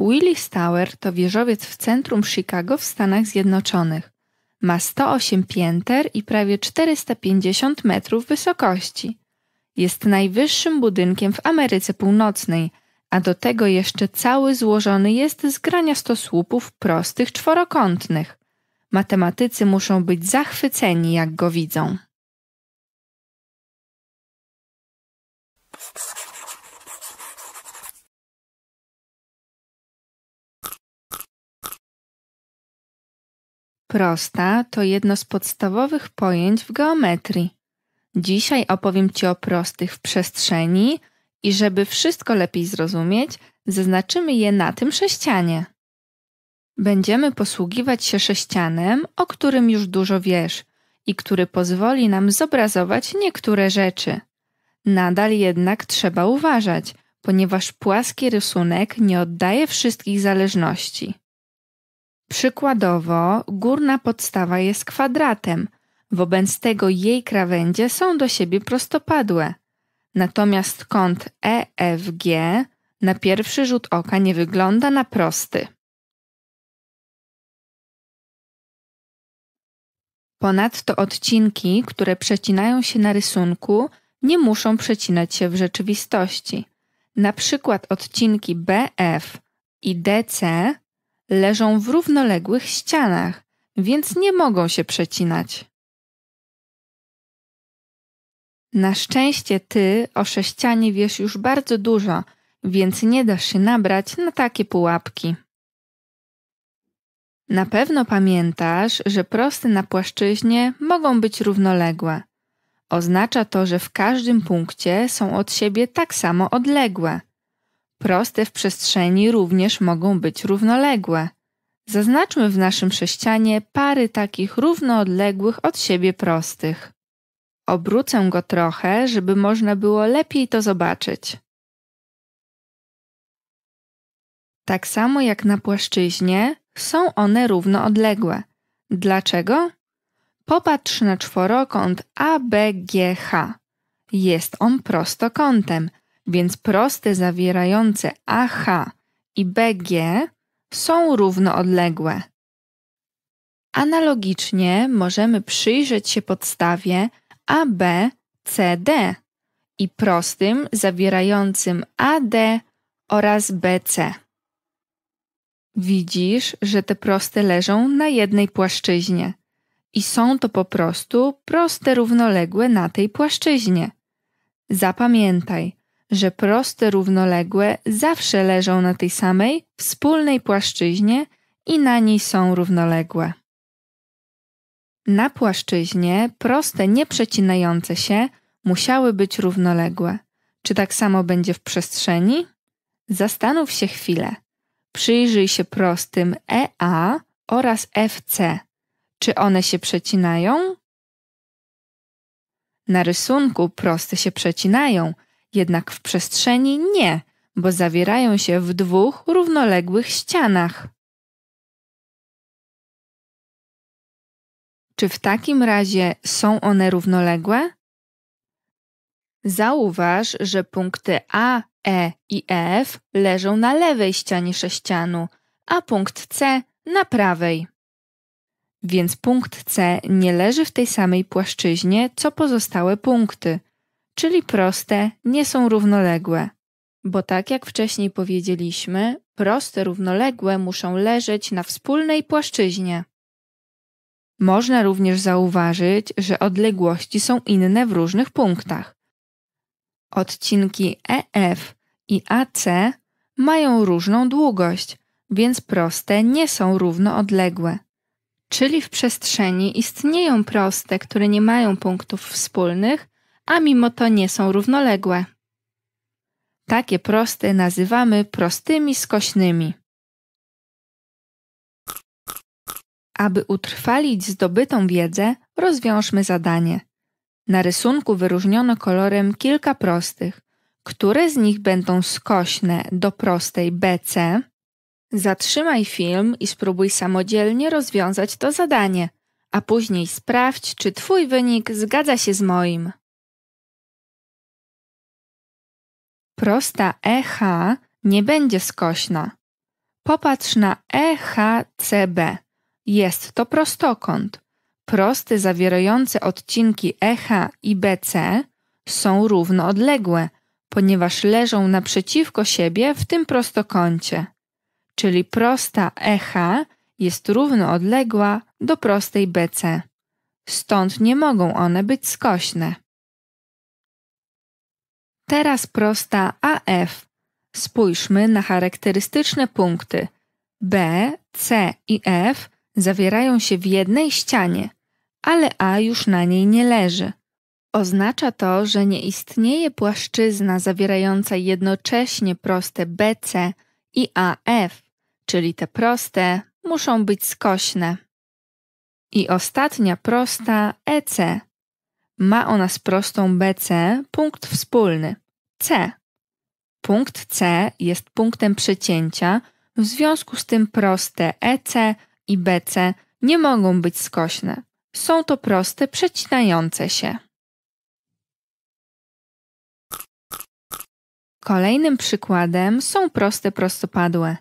Willis Tower to wieżowiec w centrum Chicago w Stanach Zjednoczonych. Ma 108 pięter i prawie 450 metrów wysokości. Jest najwyższym budynkiem w Ameryce Północnej, a do tego jeszcze cały złożony jest z grania stosłupów prostych czworokątnych. Matematycy muszą być zachwyceni, jak go widzą. Prosta to jedno z podstawowych pojęć w geometrii. Dzisiaj opowiem Ci o prostych w przestrzeni i żeby wszystko lepiej zrozumieć, zaznaczymy je na tym sześcianie. Będziemy posługiwać się sześcianem, o którym już dużo wiesz i który pozwoli nam zobrazować niektóre rzeczy. Nadal jednak trzeba uważać, ponieważ płaski rysunek nie oddaje wszystkich zależności. Przykładowo, górna podstawa jest kwadratem, wobec tego jej krawędzie są do siebie prostopadłe. Natomiast kąt EFG na pierwszy rzut oka nie wygląda na prosty. Ponadto odcinki, które przecinają się na rysunku, nie muszą przecinać się w rzeczywistości. Na przykład odcinki BF i DC leżą w równoległych ścianach, więc nie mogą się przecinać. Na szczęście ty o sześcianie wiesz już bardzo dużo, więc nie dasz się nabrać na takie pułapki. Na pewno pamiętasz, że prosty na płaszczyźnie mogą być równoległe. Oznacza to, że w każdym punkcie są od siebie tak samo odległe proste w przestrzeni również mogą być równoległe. Zaznaczmy w naszym sześcianie pary takich równoodległych od siebie prostych. Obrócę go trochę, żeby można było lepiej to zobaczyć. Tak samo jak na płaszczyźnie, są one równoodległe. Dlaczego? Popatrz na czworokąt ABGH. Jest on prostokątem, więc proste zawierające AH i BG są równoodległe. Analogicznie możemy przyjrzeć się podstawie ABCD i prostym zawierającym AD oraz BC. Widzisz, że te proste leżą na jednej płaszczyźnie i są to po prostu proste równoległe na tej płaszczyźnie. Zapamiętaj, że proste równoległe zawsze leżą na tej samej, wspólnej płaszczyźnie i na niej są równoległe. Na płaszczyźnie proste nieprzecinające się musiały być równoległe. Czy tak samo będzie w przestrzeni? Zastanów się chwilę. Przyjrzyj się prostym EA oraz FC. Czy one się przecinają? Na rysunku proste się przecinają – jednak w przestrzeni nie, bo zawierają się w dwóch równoległych ścianach. Czy w takim razie są one równoległe? Zauważ, że punkty A, E i F leżą na lewej ścianie sześcianu, a punkt C na prawej. Więc punkt C nie leży w tej samej płaszczyźnie co pozostałe punkty, czyli proste, nie są równoległe. Bo tak jak wcześniej powiedzieliśmy, proste równoległe muszą leżeć na wspólnej płaszczyźnie. Można również zauważyć, że odległości są inne w różnych punktach. Odcinki EF i AC mają różną długość, więc proste nie są równoodległe. Czyli w przestrzeni istnieją proste, które nie mają punktów wspólnych, a mimo to nie są równoległe. Takie proste nazywamy prostymi skośnymi. Aby utrwalić zdobytą wiedzę, rozwiążmy zadanie. Na rysunku wyróżniono kolorem kilka prostych. Które z nich będą skośne do prostej BC? Zatrzymaj film i spróbuj samodzielnie rozwiązać to zadanie, a później sprawdź, czy Twój wynik zgadza się z moim. Prosta EH nie będzie skośna. Popatrz na EHCB. Jest to prostokąt. Prosty zawierające odcinki EH i BC są równoodległe, ponieważ leżą naprzeciwko siebie w tym prostokącie. Czyli prosta EH jest równoodległa do prostej BC. Stąd nie mogą one być skośne. Teraz prosta AF. Spójrzmy na charakterystyczne punkty. B, C i F zawierają się w jednej ścianie, ale A już na niej nie leży. Oznacza to, że nie istnieje płaszczyzna zawierająca jednocześnie proste BC i AF, czyli te proste muszą być skośne. I ostatnia prosta EC ma ona z prostą BC punkt wspólny C. Punkt C jest punktem przecięcia, w związku z tym proste EC i BC nie mogą być skośne. Są to proste przecinające się. Kolejnym przykładem są proste prostopadłe.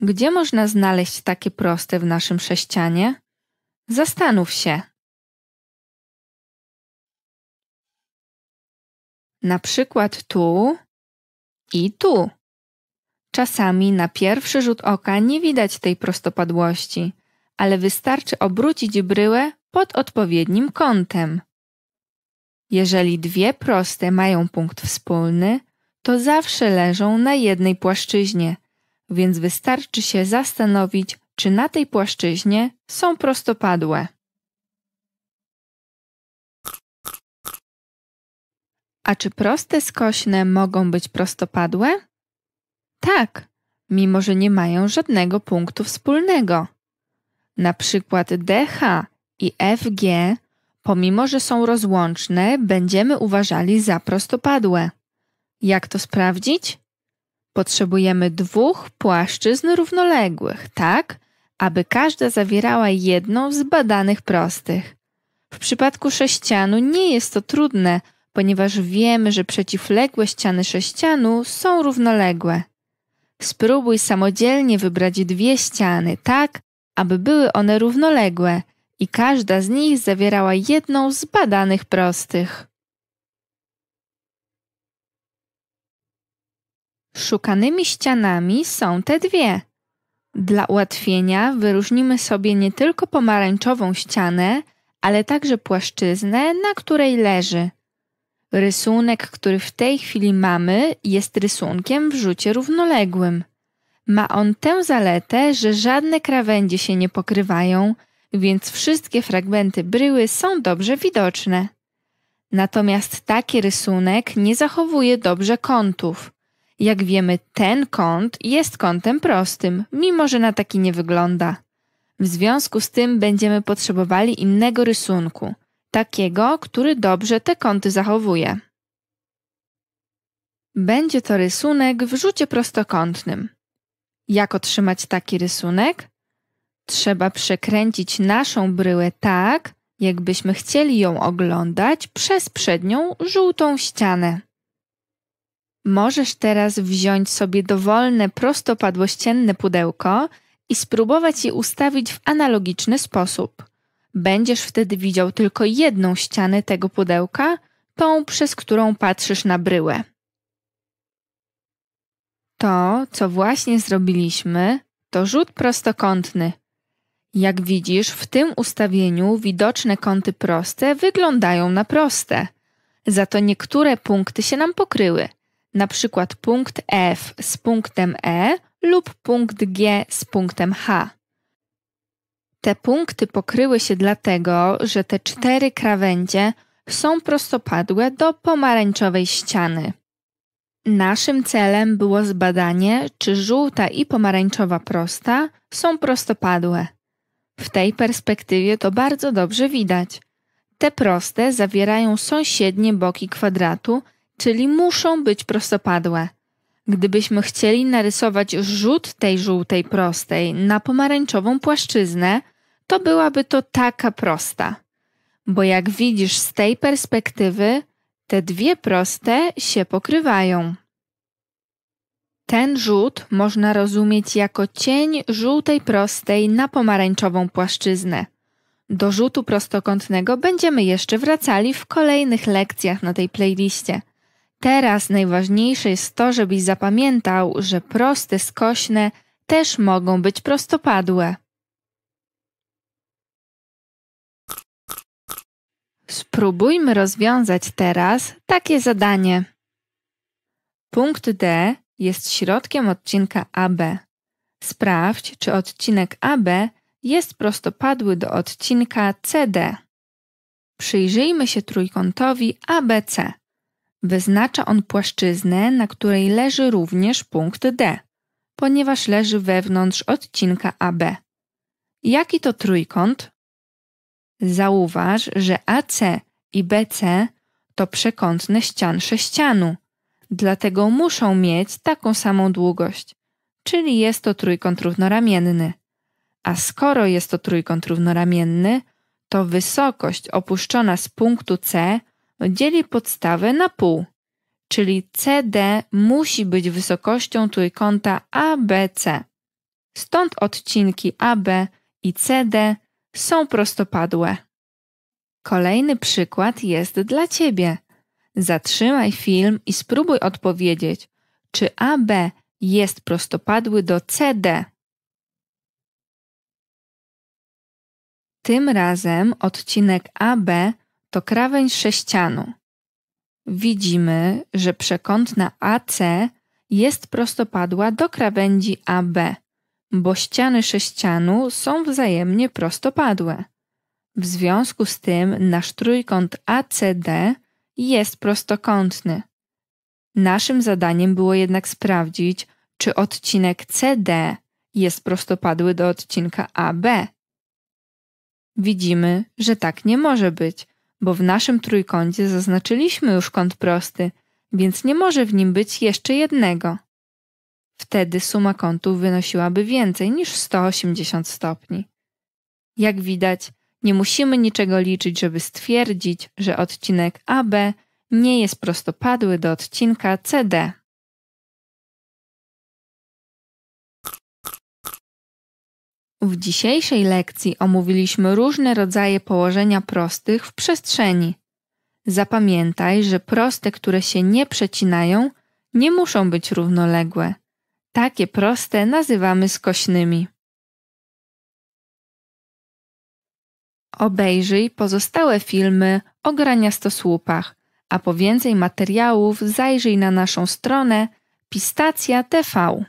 Gdzie można znaleźć takie proste w naszym sześcianie? Zastanów się. Na przykład tu i tu. Czasami na pierwszy rzut oka nie widać tej prostopadłości, ale wystarczy obrócić bryłę pod odpowiednim kątem. Jeżeli dwie proste mają punkt wspólny, to zawsze leżą na jednej płaszczyźnie, więc wystarczy się zastanowić, czy na tej płaszczyźnie są prostopadłe. A czy proste skośne mogą być prostopadłe? Tak, mimo że nie mają żadnego punktu wspólnego. Na przykład DH i FG, pomimo że są rozłączne, będziemy uważali za prostopadłe. Jak to sprawdzić? Potrzebujemy dwóch płaszczyzn równoległych, tak, aby każda zawierała jedną z badanych prostych. W przypadku sześcianu nie jest to trudne, ponieważ wiemy, że przeciwległe ściany sześcianu są równoległe. Spróbuj samodzielnie wybrać dwie ściany tak, aby były one równoległe i każda z nich zawierała jedną z badanych prostych. Szukanymi ścianami są te dwie. Dla ułatwienia wyróżnimy sobie nie tylko pomarańczową ścianę, ale także płaszczyznę, na której leży. Rysunek, który w tej chwili mamy, jest rysunkiem w rzucie równoległym. Ma on tę zaletę, że żadne krawędzie się nie pokrywają, więc wszystkie fragmenty bryły są dobrze widoczne. Natomiast taki rysunek nie zachowuje dobrze kątów. Jak wiemy, ten kąt jest kątem prostym, mimo że na taki nie wygląda. W związku z tym będziemy potrzebowali innego rysunku – takiego, który dobrze te kąty zachowuje. Będzie to rysunek w rzucie prostokątnym. Jak otrzymać taki rysunek? Trzeba przekręcić naszą bryłę tak, jakbyśmy chcieli ją oglądać przez przednią żółtą ścianę. Możesz teraz wziąć sobie dowolne prostopadłościenne pudełko i spróbować je ustawić w analogiczny sposób będziesz wtedy widział tylko jedną ścianę tego pudełka, tą, przez którą patrzysz na bryłę. To, co właśnie zrobiliśmy, to rzut prostokątny. Jak widzisz, w tym ustawieniu widoczne kąty proste wyglądają na proste. Za to niektóre punkty się nam pokryły, na przykład punkt F z punktem E lub punkt G z punktem H. Te punkty pokryły się dlatego, że te cztery krawędzie są prostopadłe do pomarańczowej ściany. Naszym celem było zbadanie, czy żółta i pomarańczowa prosta są prostopadłe. W tej perspektywie to bardzo dobrze widać. Te proste zawierają sąsiednie boki kwadratu, czyli muszą być prostopadłe. Gdybyśmy chcieli narysować rzut tej żółtej prostej na pomarańczową płaszczyznę, to byłaby to taka prosta. Bo jak widzisz z tej perspektywy, te dwie proste się pokrywają. Ten rzut można rozumieć jako cień żółtej prostej na pomarańczową płaszczyznę. Do rzutu prostokątnego będziemy jeszcze wracali w kolejnych lekcjach na tej playliście. Teraz najważniejsze jest to, żebyś zapamiętał, że proste skośne też mogą być prostopadłe. Spróbujmy rozwiązać teraz takie zadanie. Punkt D jest środkiem odcinka AB. Sprawdź, czy odcinek AB jest prostopadły do odcinka CD. Przyjrzyjmy się trójkątowi ABC. Wyznacza on płaszczyznę, na której leży również punkt D, ponieważ leży wewnątrz odcinka AB. Jaki to trójkąt? Zauważ, że AC i BC to przekątne ścian sześcianu, dlatego muszą mieć taką samą długość, czyli jest to trójkąt równoramienny. A skoro jest to trójkąt równoramienny, to wysokość opuszczona z punktu C dzieli podstawę na pół, czyli CD musi być wysokością trójkąta ABC. Stąd odcinki AB i CD są prostopadłe. Kolejny przykład jest dla ciebie. Zatrzymaj film i spróbuj odpowiedzieć, czy AB jest prostopadły do CD. Tym razem odcinek AB to krawędź sześcianu. Widzimy, że przekątna AC jest prostopadła do krawędzi AB bo ściany sześcianu są wzajemnie prostopadłe. W związku z tym nasz trójkąt ACD jest prostokątny. Naszym zadaniem było jednak sprawdzić, czy odcinek CD jest prostopadły do odcinka AB. Widzimy, że tak nie może być, bo w naszym trójkącie zaznaczyliśmy już kąt prosty, więc nie może w nim być jeszcze jednego. Wtedy suma kątów wynosiłaby więcej niż 180 stopni. Jak widać, nie musimy niczego liczyć, żeby stwierdzić, że odcinek AB nie jest prostopadły do odcinka CD. W dzisiejszej lekcji omówiliśmy różne rodzaje położenia prostych w przestrzeni. Zapamiętaj, że proste, które się nie przecinają, nie muszą być równoległe. Takie proste nazywamy skośnymi. Obejrzyj pozostałe filmy o graniastosłupach, a po więcej materiałów zajrzyj na naszą stronę pistacja.tv.